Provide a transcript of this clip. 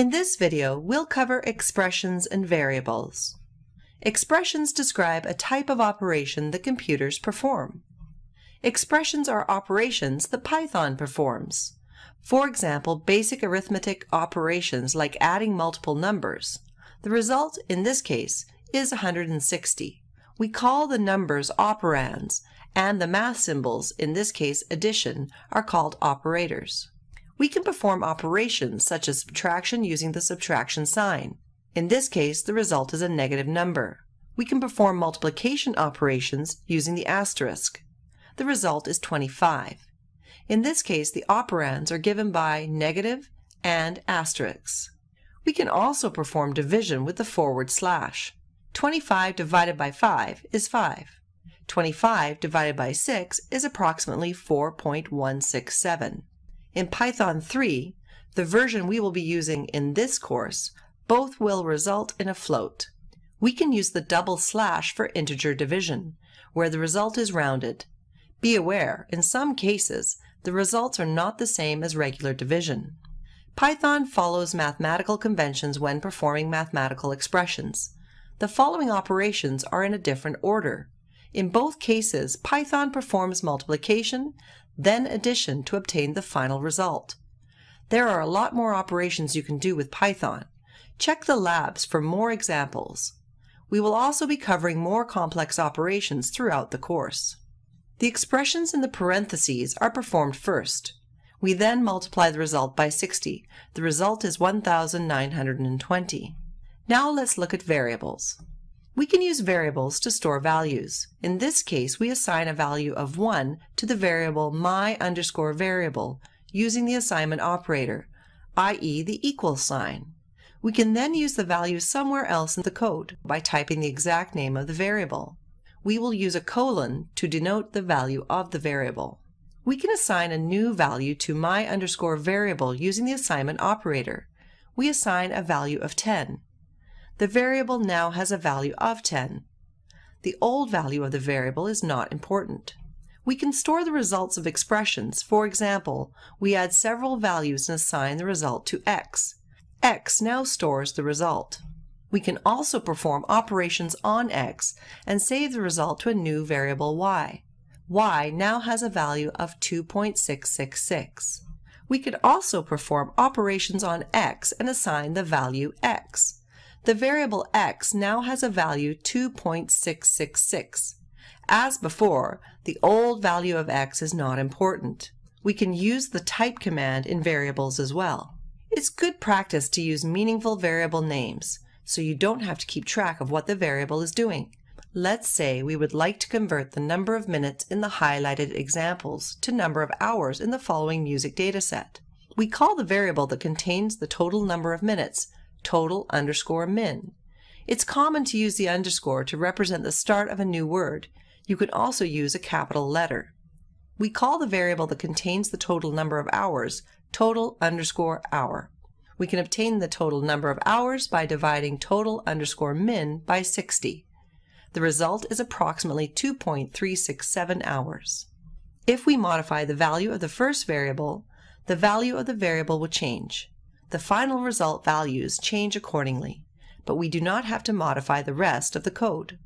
In this video, we'll cover expressions and variables. Expressions describe a type of operation that computers perform. Expressions are operations that Python performs. For example, basic arithmetic operations like adding multiple numbers. The result, in this case, is 160. We call the numbers operands, and the math symbols, in this case addition, are called operators we can perform operations such as subtraction using the subtraction sign. In this case, the result is a negative number. We can perform multiplication operations using the asterisk. The result is 25. In this case, the operands are given by negative and asterisks. We can also perform division with the forward slash. 25 divided by 5 is 5. 25 divided by 6 is approximately 4.167. In Python 3, the version we will be using in this course, both will result in a float. We can use the double slash for integer division, where the result is rounded. Be aware, in some cases, the results are not the same as regular division. Python follows mathematical conventions when performing mathematical expressions. The following operations are in a different order. In both cases, Python performs multiplication, then addition to obtain the final result. There are a lot more operations you can do with Python. Check the labs for more examples. We will also be covering more complex operations throughout the course. The expressions in the parentheses are performed first. We then multiply the result by 60. The result is 1,920. Now let's look at variables. We can use variables to store values. In this case, we assign a value of 1 to the variable my underscore variable using the assignment operator, i.e. the equal sign. We can then use the value somewhere else in the code by typing the exact name of the variable. We will use a colon to denote the value of the variable. We can assign a new value to my underscore variable using the assignment operator. We assign a value of 10 the variable now has a value of 10. The old value of the variable is not important. We can store the results of expressions. For example, we add several values and assign the result to x. x now stores the result. We can also perform operations on x and save the result to a new variable y. y now has a value of 2.666. We could also perform operations on x and assign the value x the variable x now has a value 2.666. As before, the old value of x is not important. We can use the type command in variables as well. It's good practice to use meaningful variable names, so you don't have to keep track of what the variable is doing. Let's say we would like to convert the number of minutes in the highlighted examples to number of hours in the following music dataset. We call the variable that contains the total number of minutes total underscore min. It's common to use the underscore to represent the start of a new word. You can also use a capital letter. We call the variable that contains the total number of hours total underscore hour. We can obtain the total number of hours by dividing total underscore min by 60. The result is approximately 2.367 hours. If we modify the value of the first variable, the value of the variable will change. The final result values change accordingly, but we do not have to modify the rest of the code.